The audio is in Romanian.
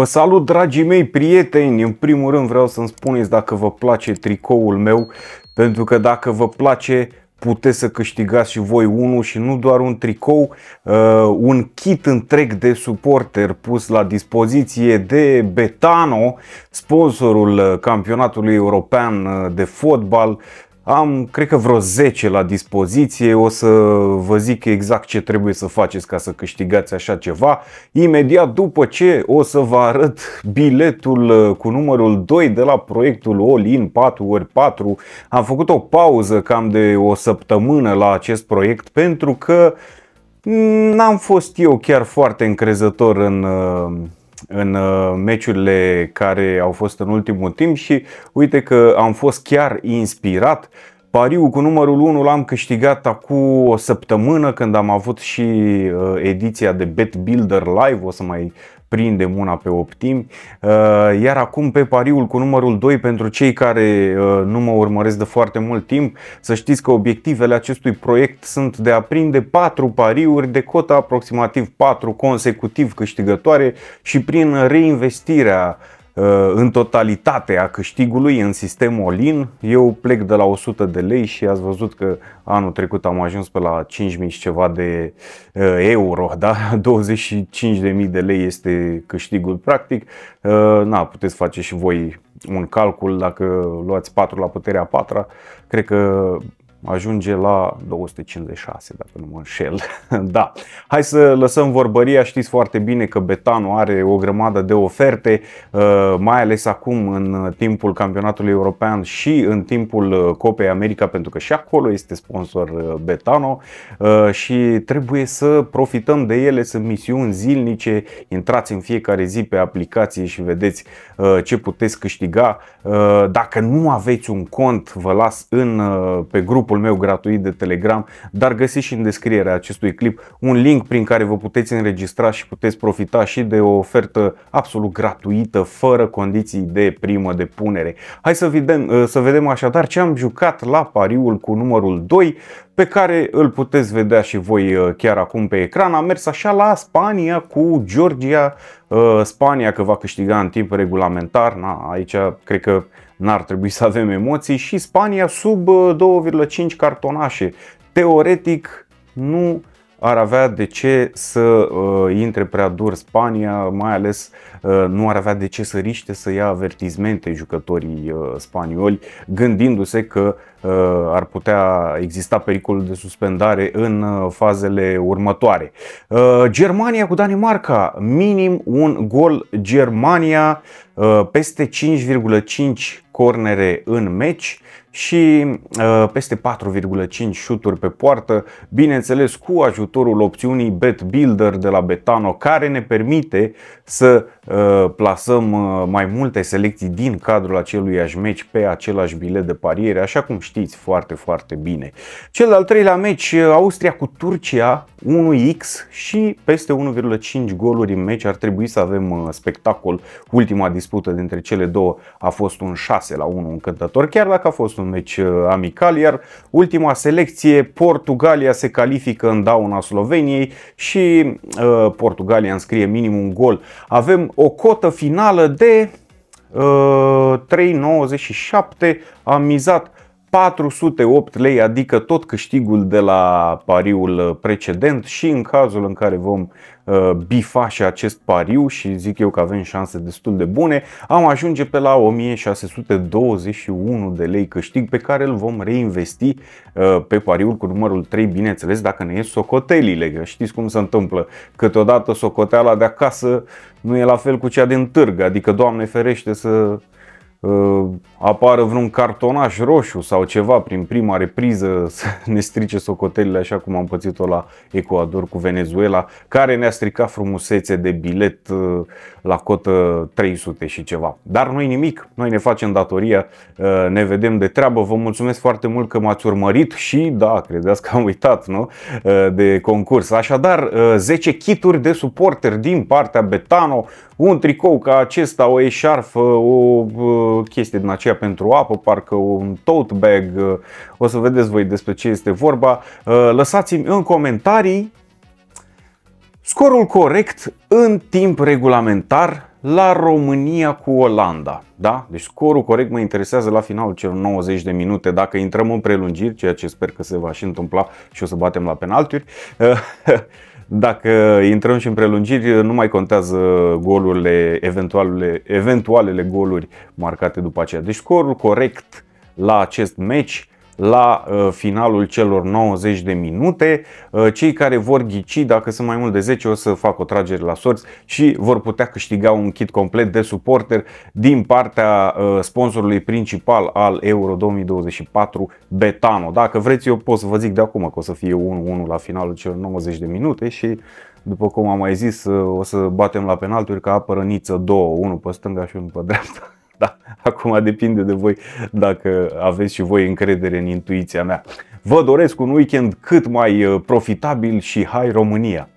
Vă salut dragii mei prieteni! În primul rând vreau să-mi spuneți dacă vă place tricoul meu, pentru că dacă vă place puteți să câștigați și voi unul și nu doar un tricou, uh, un kit întreg de suporter pus la dispoziție de Betano, sponsorul campionatului european uh, de fotbal, am, cred că vreo 10 la dispoziție, o să vă zic exact ce trebuie să faceți ca să câștigați așa ceva. Imediat după ce o să vă arăt biletul uh, cu numărul 2 de la proiectul All In 4x4. Am făcut o pauză cam de o săptămână la acest proiect pentru că n-am fost eu chiar foarte încrezător în uh, în uh, meciurile care au fost în ultimul timp și uite că am fost chiar inspirat Pariu cu numărul 1 l-am câștigat acum o săptămână când am avut și uh, ediția de Bet Builder Live, o să mai prindem una pe optim. Uh, iar acum pe pariul cu numărul 2 pentru cei care uh, nu mă urmăresc de foarte mult timp, să știți că obiectivele acestui proiect sunt de a prinde 4 pariuri de cota aproximativ 4 consecutiv câștigătoare și prin reinvestirea Uh, în totalitate a câștigului în sistemul Olin. Eu plec de la 100 de lei și ați văzut că anul trecut am ajuns pe la 5.000 și ceva de uh, euro, da? 25.000 de lei este câștigul practic. Uh, na, puteți face și voi un calcul dacă luați 4 la puterea 4 Cred că ajunge la 256, dacă nu mă înșel. da. Hai să lăsăm vorbăria. Știți foarte bine că Betano are o grămadă de oferte, uh, mai ales acum în timpul campionatului european și în timpul uh, Copei America, pentru că și acolo este sponsor uh, Betano și trebuie să profităm de ele. Sunt misiuni zilnice. Intrați în fiecare zi pe aplicație și vedeți ce puteți câștiga. Dacă nu aveți un cont, vă las în pe grup grupul meu gratuit de Telegram, dar găsiți și în descrierea acestui clip un link prin care vă puteți înregistra și puteți profita și de o ofertă absolut gratuită, fără condiții de primă de punere. Hai să vedem, să vedem așadar ce am jucat la pariul cu numărul 2 pe care îl puteți vedea și voi uh, chiar acum pe ecran. A mers așa la Spania cu Georgia, uh, Spania că va câștiga în timp regulamentar, Na, aici cred că n-ar trebui să avem emoții și Spania sub 2,5 uh, cartonașe. Teoretic nu ar avea de ce să uh, intre prea dur Spania, mai ales uh, nu ar avea de ce să riște să ia avertizmente jucătorii uh, spanioli, gândindu-se că Uh, ar putea exista pericolul de suspendare în uh, fazele următoare. Uh, Germania cu Danimarca, minim un gol Germania, peste 5,5 cornere în meci și peste 4,5 șuturi pe poartă, bineînțeles cu ajutorul opțiunii Bet Builder de la Betano, care ne permite să plasăm mai multe selecții din cadrul acelui meci pe același bilet de pariere, așa cum știți știți foarte, foarte bine. Cel al treilea meci, Austria cu Turcia, 1x și peste 1,5 goluri în meci. Ar trebui să avem uh, spectacol. Ultima dispută dintre cele două a fost un 6 la 1 încântător, chiar dacă a fost un meci uh, amical, iar ultima selecție, Portugalia se califică în dauna Sloveniei și uh, Portugalia înscrie minim un gol. Avem o cotă finală de 3,97 uh, am mizat 408 lei, adică tot câștigul de la pariul precedent și în cazul în care vom uh, bifa și acest pariu și zic eu că avem șanse destul de bune, am ajunge pe la 1621 de lei câștig pe care îl vom reinvesti uh, pe pariul cu numărul 3, bineînțeles, dacă ne ies socotelile, că știți cum se întâmplă, câteodată socoteala de acasă nu e la fel cu cea din târg, adică Doamne ferește să Uh, apară vreun cartonaș roșu sau ceva prin prima repriză să ne strice socotelile așa cum am pățit-o la Ecuador cu Venezuela, care ne-a stricat frumusețe de bilet uh, la cotă 300 și ceva. Dar nu nu-i nimic, noi ne facem datoria, uh, ne vedem de treabă, vă mulțumesc foarte mult că m-ați urmărit și da, credeți că am uitat nu? de concurs. Așadar, 10 kituri de suporteri din partea Betano un tricou ca acesta, o eșarfă, o chestie din aceea pentru apă, parcă un tote bag, o să vedeți voi despre ce este vorba. Ă, lăsați-mi în comentarii scorul corect în timp regulamentar la România cu Olanda. Da? Deci scorul corect mă interesează la finalul celor 90 de minute, dacă intrăm în prelungiri, ceea ce sper că se va și întâmpla și o să batem la penaltiuri. Ă, Dacă intrăm și în prelungiri, nu mai contează golurile, eventualele, eventualele goluri marcate după aceea. Deci scorul corect la acest meci la uh, finalul celor 90 de minute. Uh, cei care vor ghici, dacă sunt mai mult de 10, o să fac o tragere la sorți și vor putea câștiga un kit complet de suporter din partea uh, sponsorului principal al Euro 2024 Betano. Dacă vreți, eu pot să vă zic de acum că o să fie 1-1 la finalul celor 90 de minute și după cum am mai zis, o să batem la penalturi că apără Niță 2, unul pe stânga și unul pe dreapta. Da, acum depinde de voi dacă aveți și voi încredere în intuiția mea. Vă doresc un weekend cât mai uh, profitabil și hai România!